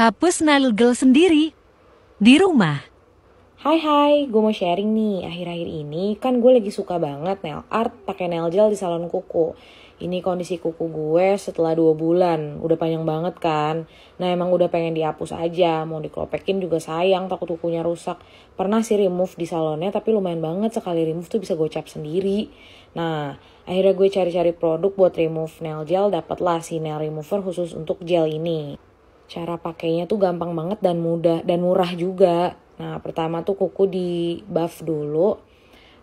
Hapus Nalgel sendiri di rumah. Hai hai, gue mau sharing nih. Akhir-akhir ini kan gue lagi suka banget nail art pakai nail gel di salon kuku. Ini kondisi kuku gue setelah dua bulan, udah panjang banget kan. Nah emang udah pengen dihapus aja, mau dikelopekin juga sayang takut kukunya rusak. Pernah sih remove di salonnya tapi lumayan banget sekali remove tuh bisa gue cap sendiri. Nah akhirnya gue cari-cari produk buat remove nail gel, dapatlah si nail remover khusus untuk gel ini cara pakainya tuh gampang banget dan mudah dan murah juga nah pertama tuh kuku di buff dulu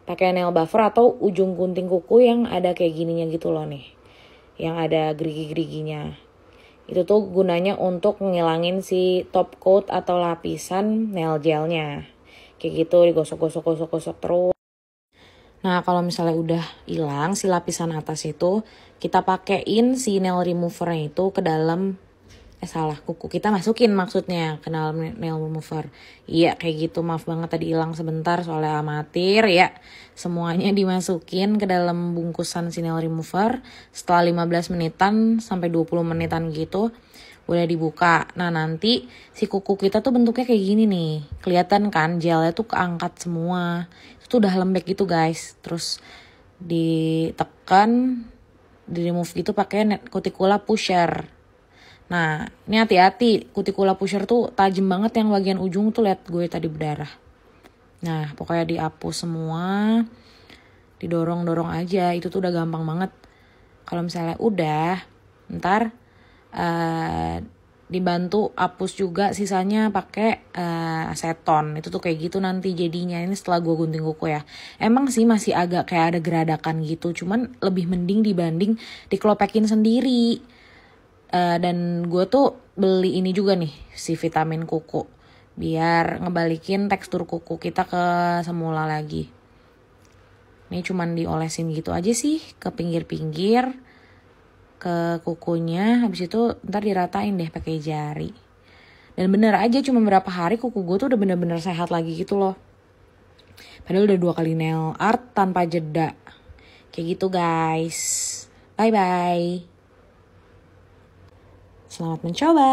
pakai nail buffer atau ujung gunting kuku yang ada kayak gininya gitu loh nih yang ada gerigi-geriginya itu tuh gunanya untuk ngilangin si top coat atau lapisan nail gelnya kayak gitu digosok-gosok-gosok-gosok terus Nah, kalau misalnya udah hilang si lapisan atas itu, kita pakein si nail removernya itu ke dalam eh salah kuku kita masukin maksudnya kenal dalam nail remover iya kayak gitu maaf banget tadi hilang sebentar soalnya amatir ya semuanya dimasukin ke dalam bungkusan si nail remover setelah 15 menitan sampai 20 menitan gitu udah dibuka nah nanti si kuku kita tuh bentuknya kayak gini nih kelihatan kan gelnya tuh keangkat semua itu tuh udah lembek gitu guys terus ditekan di remove itu pakai kutikula pusher Nah, ini hati-hati, kutikula pusher tuh tajam banget yang bagian ujung tuh lihat gue tadi berdarah. Nah, pokoknya dihapus semua, didorong-dorong aja, itu tuh udah gampang banget. Kalau misalnya udah, ntar uh, dibantu hapus juga sisanya pakai uh, aseton. Itu tuh kayak gitu nanti jadinya. Ini setelah gue gunting kuku ya. Emang sih masih agak kayak ada geradakan gitu, cuman lebih mending dibanding dikelopekin sendiri Eh, dan gue tuh beli ini juga nih si vitamin kuku biar ngebalikin tekstur kuku kita ke semula lagi. Ini cuman diolesin gitu aja sih ke pinggir-pinggir ke kukunya habis itu ntar diratain deh pakai jari. Dan bener aja cuma berapa hari kuku gue tuh udah bener-bener sehat lagi gitu loh. Padahal udah dua kali nail art tanpa jeda. Kayak gitu guys. Bye-bye. Selamat mencoba!